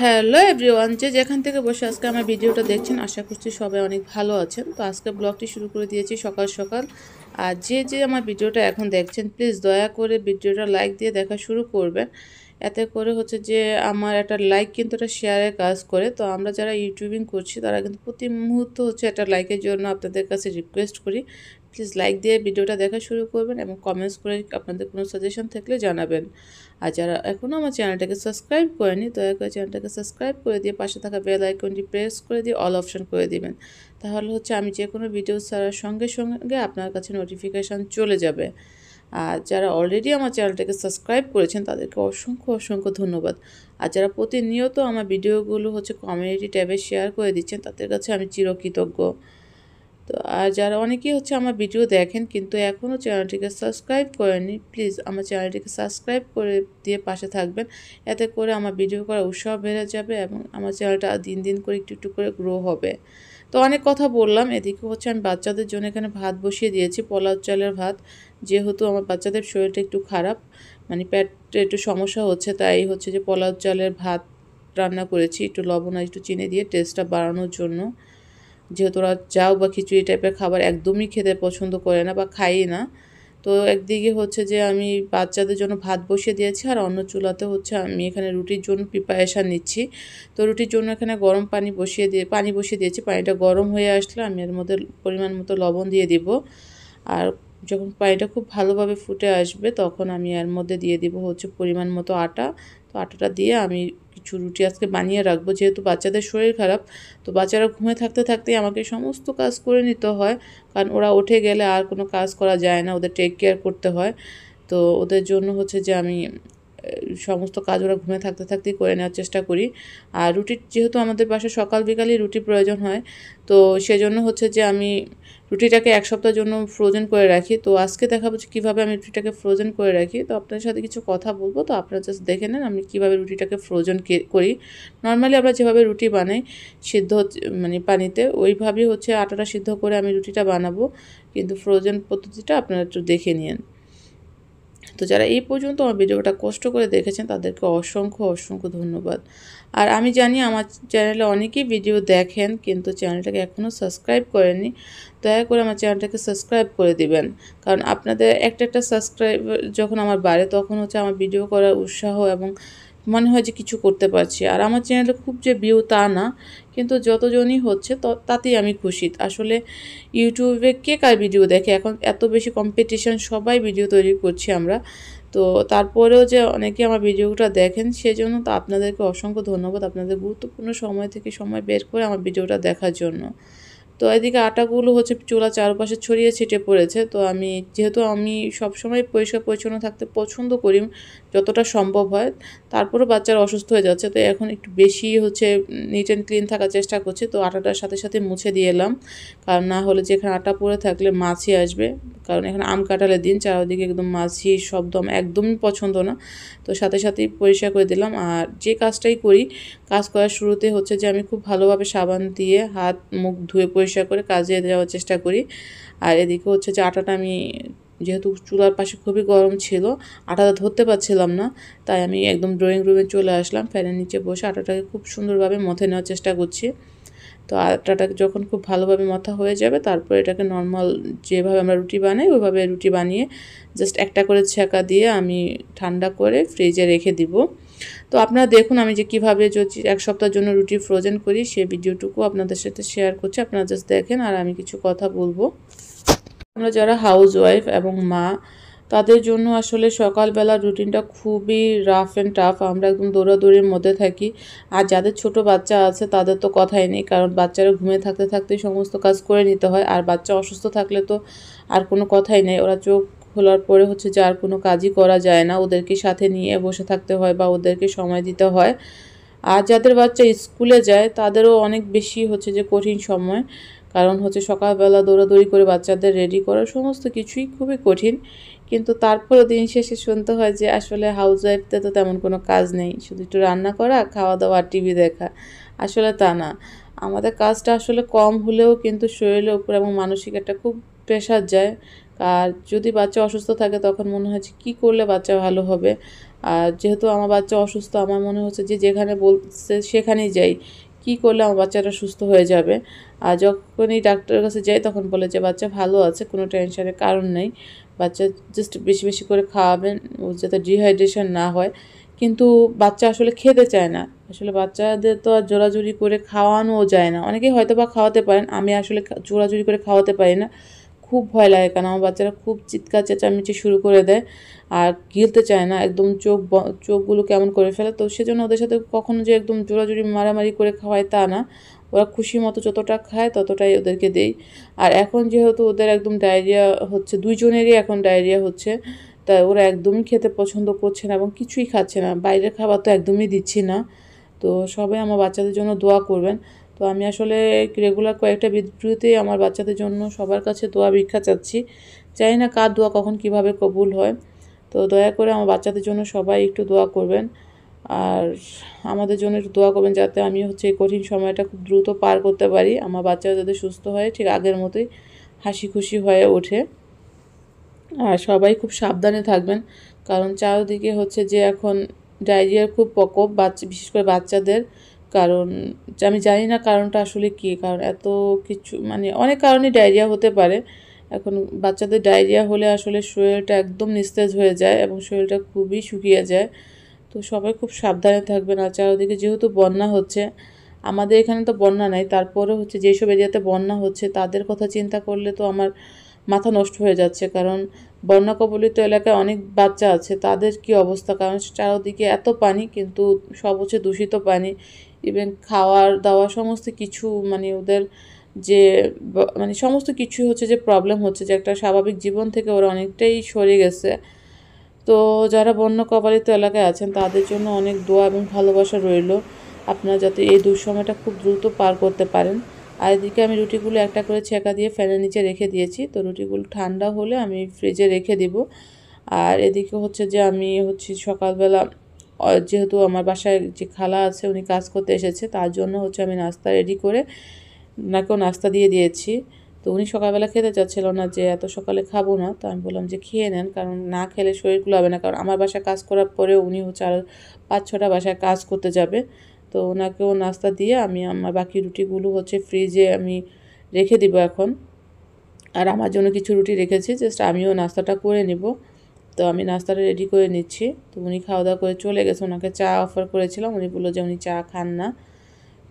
hello everyone যে যেখান থেকে বসে আজকে আমার ভিডিওটা দেখছেন আশা করছি সবাই অনেক ভালো আছেন তো আজকে ব্লগটি শুরু করে দিয়েছি সকাল সকাল আর যে যে আমার ভিডিওটা এখন দেখছেন প্লিজ দয়া করে ভিডিওটা লাইক দিয়ে দেখা শুরু করবেন এতে করে হচ্ছে যে আমার একটা লাইক কিন্তু একটা শেয়ারের কাজ করে তো আমরা যারা ইউটিউবিং করছি তারা কিন্তু প্রতি মুহূর্ত হচ্ছে একটা লাইকের জন্য আপনাদের কাছে রিকোয়েস্ট করি প্লিজ লাইক দিয়ে ভিডিওটা দেখা শুরু করবেন এবং কমেন্টস করে আপনাদের কোনো সাজেশন থাকলে জানাবেন আর যারা এখনও আমার চ্যানেলটাকে সাবস্ক্রাইব করেনি দয়া করে চ্যানেলটাকে সাবস্ক্রাইব করে দিয়ে পাশে থাকা বেল আইকনটি প্রেস করে দিয়ে অল অপশন করে দিবেন তাহলে হচ্ছে আমি যে কোনো ভিডিও ছাড়ার সঙ্গে সঙ্গে আপনার কাছে নোটিফিকেশান চলে যাবে আর যারা অলরেডি আমার চ্যানেলটাকে সাবস্ক্রাইব করেছেন তাদেরকে অসংখ্য অসংখ্য ধন্যবাদ আর যারা প্রতিনিয়ত আমার ভিডিওগুলো হচ্ছে কমিউনিটি ট্যাবে শেয়ার করে দিচ্ছেন তাদের কাছে আমি চিরকৃতজ্ঞ তো আর যারা অনেকেই হচ্ছে আমার ভিডিও দেখেন কিন্তু এখনও চ্যানেলটিকে সাবস্ক্রাইব করেনি প্লিজ আমার চ্যানেলটিকে সাবস্ক্রাইব করে দিয়ে পাশে থাকবেন এতে করে আমার ভিডিও করার উৎসাহ বেড়ে যাবে এবং আমার চ্যানেলটা দিন দিন করে একটু একটু করে গ্রো হবে তো অনেক কথা বললাম এদিকে হচ্ছে আমি বাচ্চাদের জন্য এখানে ভাত বসিয়ে দিয়েছি পলাও চালের ভাত যেহেতু আমার বাচ্চাদের শরীরটা একটু খারাপ মানে প্যাটে একটু সমস্যা হচ্ছে তাই হচ্ছে যে পলাও চালের ভাত রান্না করেছি একটু লবণ আর একটু চিনি দিয়ে টেস্টটা বাড়ানোর জন্য যেহেতু ওরা যাও বা খিচুড়ি টাইপের খাবার একদমই খেতে পছন্দ করে না বা খাই না তো একদিকে হচ্ছে যে আমি বাচ্চাদের জন্য ভাত বসিয়ে দিয়েছি আর অন্য চুলাতে হচ্ছে আমি এখানে রুটির জন্য প্রিপারেশান নিচ্ছি তো রুটির জন্য এখানে গরম পানি বসিয়ে দিয়ে পানি বসিয়ে দিয়েছি পানিটা গরম হয়ে আসলে আমি এর মধ্যে পরিমাণ মতো লবণ দিয়ে দিব আর যখন পানিটা খুব ভালোভাবে ফুটে আসবে তখন আমি এর মধ্যে দিয়ে দিব হচ্ছে পরিমাণ মতো আটা তো আটাটা দিয়ে আমি কিছু রুটি আজকে বানিয়ে রাখবো যেহেতু বাচ্চাদের শরীর খারাপ তো বাচ্চারা ঘুমে থাকতে থাকতে আমাকে সমস্ত কাজ করে নিতে হয় কারণ ওরা উঠে গেলে আর কোনো কাজ করা যায় না ওদের টেক কেয়ার করতে হয় তো ওদের জন্য হচ্ছে যে আমি সমস্ত কাজ ওরা ঘুমে থাকতে থাকতেই করে নেওয়ার চেষ্টা করি আর রুটির যেহেতু আমাদের বাসা সকাল বিকালই রুটি প্রয়োজন হয় তো সেজন্য হচ্ছে যে আমি রুটিটাকে এক সপ্তাহের জন্য ফ্রোজেন করে রাখি তো আজকে দেখাবো যে কীভাবে আমি রুটিটাকে ফ্রোজেন করে রাখি তো আপনার সাথে কিছু কথা বলবো তো আপনারা জাস্ট দেখে নেন আমি কীভাবে রুটিটাকে ফ্রোজেন করি নর্মালি আমরা যেভাবে রুটি বানাই সিদ্ধ মানে পানিতে ওইভাবেই হচ্ছে আটাটা সিদ্ধ করে আমি রুটিটা বানাবো কিন্তু ফ্রোজেন পদ্ধতিটা আপনারা একটু দেখে নিন তো যারা এই পর্যন্ত আমার ভিডিওটা কষ্ট করে দেখেছেন তাদেরকে অসংখ্য অসংখ্য ধন্যবাদ আর আমি জানি আমার চ্যানেলে অনেকেই ভিডিও দেখেন কিন্তু চ্যানেলটাকে এখনও সাবস্ক্রাইব করেনি দয়া করে আমার চ্যানেলটাকে সাবস্ক্রাইব করে দিবেন কারণ আপনাদের একটা একটা সাবস্ক্রাইব যখন আমার বাড়ে তখন হচ্ছে আমার ভিডিও করার উৎসাহ এবং মনে হয় যে কিছু করতে পারছি আর আমার চ্যানেলে খুব যে ভিউ তা না কিন্তু যতজনই হচ্ছে তাতেই আমি খুশি আসলে ইউটিউবে কে কার ভিডিও দেখে এখন এত বেশি কম্পিটিশন সবাই ভিডিও তৈরি করছি আমরা তো তারপরেও যে অনেকে আমার ভিডিওটা দেখেন সেজন্য তো আপনাদেরকে অসংখ্য ধন্যবাদ আপনাদের গুরুত্বপূর্ণ সময় থেকে সময় বের করে আমার ভিডিওটা দেখার জন্য তো এদিকে আটাগুলো হচ্ছে চুলা চারপাশে ছড়িয়ে ছিটে পড়েছে তো আমি যেহেতু আমি সবসময় পরিষ্কার পরিচ্ছন্ন থাকতে পছন্দ করি যতটা সম্ভব হয় তারপরে বাচ্চারা অসুস্থ হয়ে যাচ্ছে তো এখন একটু বেশি হচ্ছে নিট অ্যান্ড ক্লিন থাকার চেষ্টা করছি তো আটাটার সাথে সাথে মুছে দিয়ে এলাম কারণ না হলে যেখানে আটা পড়ে থাকলে মাছি আসবে কারণ এখানে আম কাটালে দিন চারদিকে একদম মাছি শব্দ একদমই পছন্দ না তো সাথে সাথেই পরিষ্কার করে দিলাম আর যে কাজটাই করি কাজ করার শুরুতে হচ্ছে যে আমি খুব ভালোভাবে সাবান দিয়ে হাত মুখ ধুয়ে পরিষ্কার পরিষ্কার করে কাজে দেওয়ার চেষ্টা করি আর এদিকে হচ্ছে যে আটাটা আমি যেহেতু চুলার পাশে খুবই গরম ছিল আটাটা ধরতে পারছিলাম না তাই আমি একদম ড্রয়িং রুমে চলে আসলাম ফ্যানের নিচে বসে আটাটাকে খুব সুন্দরভাবে মথে নেওয়ার চেষ্টা করছি তো আটাটাকে যখন খুব ভালোভাবে মথা হয়ে যাবে তারপর এটাকে নর্মাল যেভাবে আমরা রুটি বানাই ওইভাবে রুটি বানিয়ে জাস্ট একটা করে ছেঁকা দিয়ে আমি ঠান্ডা করে ফ্রিজে রেখে দিব তো আপনারা দেখুন আমি যে কীভাবে যদি এক সপ্তাহের জন্য রুটি ফ্রোজেন করি সে ভিডিওটুকু আপনাদের সাথে শেয়ার করছি আপনারা জাস্ট দেখেন আর আমি কিছু কথা বলবো আমরা যারা হাউস ওয়াইফ এবং মা তাদের জন্য আসলে সকালবেলা রুটিনটা খুবই রাফ অ্যান্ড টাফ আমরা একদম দৌড়াদৌড়ির মধ্যে থাকি আর যাদের ছোট বাচ্চা আছে তাদের তো কথাই নেই কারণ বাচ্চারা ঘুমিয়ে থাকতে থাকতে সমস্ত কাজ করে নিতে হয় আর বাচ্চা অসুস্থ থাকলে তো আর কোনো কথাই নেই ওরা চোখ খোলার পরে হচ্ছে যার কোনো কাজই করা যায় না ওদেরকে সাথে নিয়ে বসে থাকতে হয় বা ওদেরকে সময় দিতে হয় আর যাদের বাচ্চা স্কুলে যায় তাদেরও অনেক বেশি হচ্ছে যে কঠিন সময় কারণ হচ্ছে সকালবেলা দৌড়াদৌড়ি করে বাচ্চাদের রেডি করা সমস্ত কিছুই খুবই কঠিন কিন্তু তারপরে দিন শেষে শুনতে হয় যে আসলে হাউস ওয়াইফতে তো তেমন কোনো কাজ নেই শুধু একটু রান্না করা খাওয়া দাওয়া টিভি দেখা আসলে তা না আমাদের কাজটা আসলে কম হলেও কিন্তু শরীরের উপর এবং মানসিক একটা খুব প্রেশার যায় আর যদি বাচ্চা অসুস্থ থাকে তখন মনে হচ্ছে কি করলে বাচ্চা ভালো হবে আর যেহেতু আমার বাচ্চা অসুস্থ আমার মনে হচ্ছে যে যেখানে বলছে সেখানেই যাই কি করলে আমার বাচ্চাটা সুস্থ হয়ে যাবে আর যখনই ডাক্তারের কাছে যাই তখন বলে যে বাচ্চা ভালো আছে কোনো টেনশনের কারণ নেই বাচ্চা জাস্ট বেশি বেশি করে খাওয়াবেন যাতে ডিহাইড্রেশন না হয় কিন্তু বাচ্চা আসলে খেতে চায় না আসলে বাচ্চাদের তো আর জোরাজুরি করে খাওয়ানোও যায় না অনেকেই হয়তো বা খাওয়াতে পারেন আমি আসলে জোরাজুরি করে খাওয়াতে পারি না খুব ভয় লাগে কারণ আমার বাচ্চারা খুব চিৎকার চেঁচামেচি শুরু করে দেয় আর গিলতে চায় না একদম চোখ চোখগুলো কেমন করে ফেলে তো সেজন্য ওদের সাথে কখনো যে একদম জোরাজুরি মারামারি করে খাওয়ায় তা না ওরা খুশি মতো যতটা খায় ততটাই ওদেরকে দেই আর এখন যেহেতু ওদের একদম ডায়রিয়া হচ্ছে দুইজনেরই এখন ডায়রিয়া হচ্ছে তাই ওরা একদমই খেতে পছন্দ করছে না এবং কিছুই খাচ্ছে না বাইরের খাবার তো একদমই দিচ্ছি না তো সবাই আমার বাচ্চাদের জন্য দোয়া করবেন তো আমি আসলে রেগুলার কয়েকটা বিবৃতিতে আমার বাচ্চাদের জন্য সবার কাছে দোয়া ভিক্ষা চাচ্ছি জানি না কার দোয়া কখন কিভাবে কবুল হয় তো দয়া করে আমার বাচ্চাদের জন্য সবাই একটু দোয়া করবেন আর আমাদের জন্য একটু দোয়া করবেন যাতে আমি হচ্ছে এই কঠিন সময়টা খুব দ্রুত পার করতে পারি আমার বাচ্চারা যাতে সুস্থ হয় ঠিক আগের মতোই হাসি খুশি হয়ে ওঠে আর সবাই খুব সাবধানে থাকবেন কারণ চারদিকে হচ্ছে যে এখন ডায়রিয়ার খুব প্রকোপ বাচ্চা বিশেষ করে বাচ্চাদের কারণ আমি জানি না কারণটা আসলে কী কারণ এত কিছু মানে অনেক কারণে ডায়রিয়া হতে পারে এখন বাচ্চাদের ডায়রিয়া হলে আসলে শরীরটা একদম নিস্তেজ হয়ে যায় এবং শরীরটা খুবই শুকিয়ে যায় তো সবাই খুব সাবধানে থাকবেন আর চারদিকে যেহেতু বন্যা হচ্ছে আমাদের এখানে তো বন্যা নাই তারপরে হচ্ছে যেসব এরিয়াতে বন্যা হচ্ছে তাদের কথা চিন্তা করলে তো আমার মাথা নষ্ট হয়ে যাচ্ছে কারণ বন্যা কবলিত এলাকায় অনেক বাচ্চা আছে তাদের কি অবস্থা কারণ চারদিকে এত পানি কিন্তু সব হচ্ছে দূষিত পানি ইভেন খাওয়ার দাওয়া সমস্ত কিছু মানে ওদের যে মানে সমস্ত কিছু হচ্ছে যে প্রবলেম হচ্ছে যে একটা স্বাভাবিক জীবন থেকে ওরা অনেকটাই সরে গেছে তো যারা বন্য কবলিত এলাকায় আছেন তাদের জন্য অনেক দোয়া এবং ভালোবাসা রইল আপনারা যাতে এই দুঃসময়টা খুব দ্রুত পার করতে পারেন আর এদিকে আমি রুটিগুলো একটা করে ছেঁকা দিয়ে ফ্যানের নিচে রেখে দিয়েছি তো রুটিগুলো ঠান্ডা হলে আমি ফ্রিজে রেখে দেব আর এদিকে হচ্ছে যে আমি হচ্ছে সকালবেলা যেহেতু আমার বাসায় যে খালা আছে উনি কাজ করতে এসেছে তার জন্য হচ্ছে আমি নাস্তা রেডি করে ওনাকেও নাস্তা দিয়ে দিয়েছি তো উনি সকালবেলা খেতে চাচ্ছিল না যে এত সকালে খাবো না তো আমি বললাম যে খেয়ে নেন কারণ না খেলে শরীর হবে না কারণ আমার বাসায় কাজ করার পরেও উনি হচ্ছে আরও পাঁচ ছটা বাসায় কাজ করতে যাবে তো ওনাকেও নাস্তা দিয়ে আমি আমার বাকি রুটিগুলো হচ্ছে ফ্রিজে আমি রেখে দিব এখন আর আমার জন্য কিছু রুটি রেখেছি জাস্ট আমিও নাস্তাটা করে নেব তো আমি নাস্তাটা রেডি করে নিচ্ছি তো উনি খাওয়া দাওয়া করে চলে গেছে ওনাকে চা অফার করেছিলাম উনি বললো যে উনি চা খান না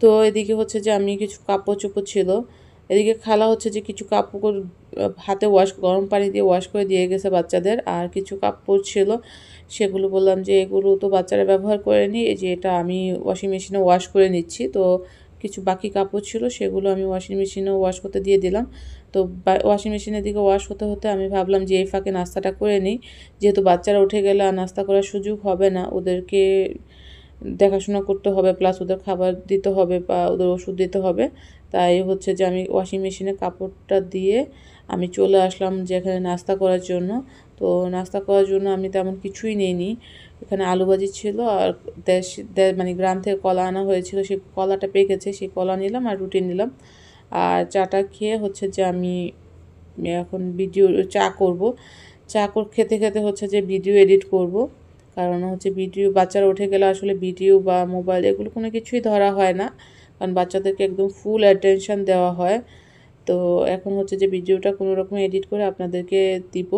তো এদিকে হচ্ছে যে আমি কিছু কাপড় চোপড় ছিল এদিকে খালা হচ্ছে যে কিছু কাপড় হাতে ওয়াশ গরম পানি দিয়ে ওয়াশ করে দিয়ে গেছে বাচ্চাদের আর কিছু কাপড় ছিল সেগুলো বললাম যে এগুলো তো বাচ্চারা ব্যবহার করেনি এই যে এটা আমি ওয়াশিং মেশিনে ওয়াশ করে নিচ্ছি তো কিছু বাকি কাপড় ছিল সেগুলো আমি ওয়াশিং মেশিনে ওয়াশ করতে দিয়ে দিলাম তো ওয়াশিং মেশিনের দিকে ওয়াশ হতে হতে আমি ভাবলাম যে এই ফাঁকে নাস্তাটা করে নিই যেহেতু বাচ্চারা উঠে গেলে আর নাস্তা করার সুযোগ হবে না ওদেরকে দেখাশোনা করতে হবে প্লাস ওদের খাবার দিতে হবে বা ওদের ওষুধ দিতে হবে তাই হচ্ছে যে আমি ওয়াশিং মেশিনে কাপড়টা দিয়ে আমি চলে আসলাম যেখানে নাস্তা করার জন্য তো নাস্তা করার জন্য আমি তেমন কিছুই নিইনি এখানে আলুবাজি ছিল আর দেশ মানে গ্রাম থেকে কলা আনা হয়েছিল সেই কলাটা পেকেছে সেই কলা নিলাম আর রুটি নিলাম আর চাটা খেয়ে হচ্ছে যে আমি এখন ভিডিও চা করব চা খেতে খেতে হচ্ছে যে ভিডিও এডিট করব কারণ হচ্ছে ভিডিও বাচ্চারা উঠে গেলে আসলে ভিডিও বা মোবাইল এগুলো কোনো কিছুই ধরা হয় না কারণ বাচ্চাদেরকে একদম ফুল অ্যাটেনশন দেওয়া হয় তো এখন হচ্ছে যে ভিডিওটা কোনো রকম এডিট করে আপনাদেরকে দিব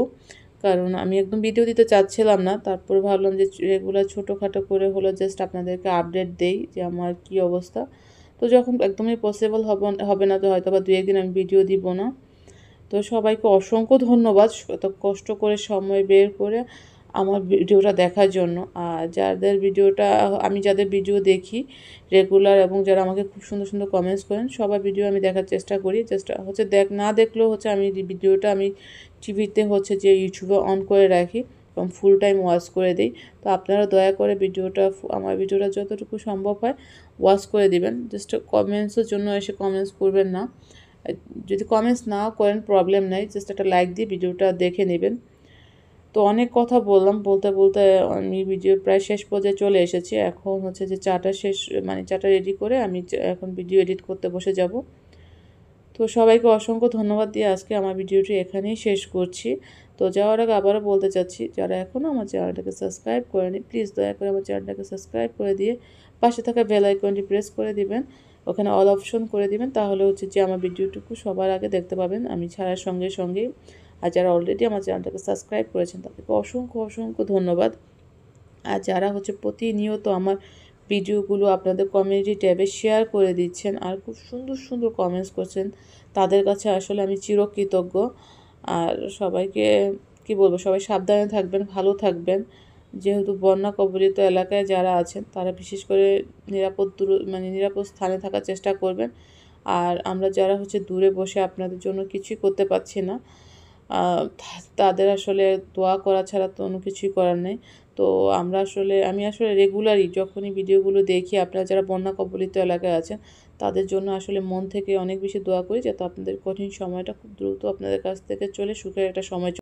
কারণ আমি একদম ভিডিও দিতে চাচ্ছিলাম না তারপর ভাবলাম যে এগুলো ছোটোখাটো করে হলো জাস্ট আপনাদেরকে আপডেট দেই যে আমার কি অবস্থা তো যখন একদমই পসিবল হবে না তো হয়তো বা দু একদিন আমি ভিডিও দিব না তো সবাইকে অসংখ্য ধন্যবাদ এত কষ্ট করে সময় বের করে আমার ভিডিওটা দেখার জন্য আর যাদের ভিডিওটা আমি যাদের ভিডিও দেখি রেগুলার এবং যারা আমাকে খুব সুন্দর সুন্দর কমেন্টস করেন সবার ভিডিও আমি দেখার চেষ্টা করি চেষ্টা হচ্ছে দেখ না দেখলেও হচ্ছে আমি ভিডিওটা আমি টিভিতে হচ্ছে যে ইউটিউবে অন করে রাখি এবং ফুল টাইম ওয়াশ করে দিই তো আপনারা দয়া করে ভিডিওটা আমার ভিডিওটা যতটুকু সম্ভব হয় ওয়াশ করে দিবেন জাস্ট কমেন্টসের জন্য এসে কমেন্টস করবেন না যদি কমেন্টস না করেন প্রবলেম নেই জাস্ট একটা লাইক দিয়ে ভিডিওটা দেখে নেবেন তো অনেক কথা বললাম বলতে বলতে আমি ভিডিও প্রায় শেষ পর্যায়ে চলে এসেছি এখন হচ্ছে যে চাটা শেষ মানে চাটা রেডি করে আমি এখন ভিডিও এডিট করতে বসে যাব তো সবাইকে অসংখ্য ধন্যবাদ দিয়ে আজকে আমার ভিডিওটি এখানেই শেষ করছি তো যাওয়ার আগে আবারও বলতে চাচ্ছি যারা এখনও আমার চ্যানেলটাকে সাবস্ক্রাইব করেনি প্লিজ দয়া করে আমার চ্যানেলটাকে সাবস্ক্রাইব করে দিয়ে পাশে থাকা বেল আইকনটি প্রেস করে দিবেন ওখানে অল অপশন করে দিবেন তাহলে হচ্ছে যে আমার ভিডিওটুকু সবার আগে দেখতে পাবেন আমি ছাড়ার সঙ্গে সঙ্গে আর যারা অলরেডি আমার চ্যানেলটাকে সাবস্ক্রাইব করেছেন তাদেরকে অসংখ্য অসংখ্য ধন্যবাদ আর যারা হচ্ছে প্রতিনিয়ত আমার ভিডিওগুলো আপনাদের কমিউনিটি ট্যাবে শেয়ার করে দিচ্ছেন আর খুব সুন্দর সুন্দর কমেন্টস করছেন তাদের কাছে আসলে আমি চিরকৃতজ্ঞ আর সবাইকে কি বলবো সবাই সাবধানে থাকবেন ভালো থাকবেন যেহেতু বন্যা কবলিত এলাকায় যারা আছেন তারা বিশেষ করে নিরাপদ দূর মানে নিরাপদ স্থানে থাকার চেষ্টা করবেন আর আমরা যারা হচ্ছে দূরে বসে আপনাদের জন্য কিছুই করতে পারছি না তাদের আসলে দোয়া করা ছাড়া তো অন্য কিছুই করার নেই তো আমরা আসলে আমি আসলে রেগুলারই যখনই ভিডিওগুলো দেখি আপনারা যারা বন্যা কবলিত এলাকায় আছেন তাদের জন্য আসলে মন থেকে অনেক বেশি দোয়া করি যাতে আপনাদের কঠিন সময়টা খুব দ্রুত আপনাদের কাছ থেকে চলে সুখের একটা সময়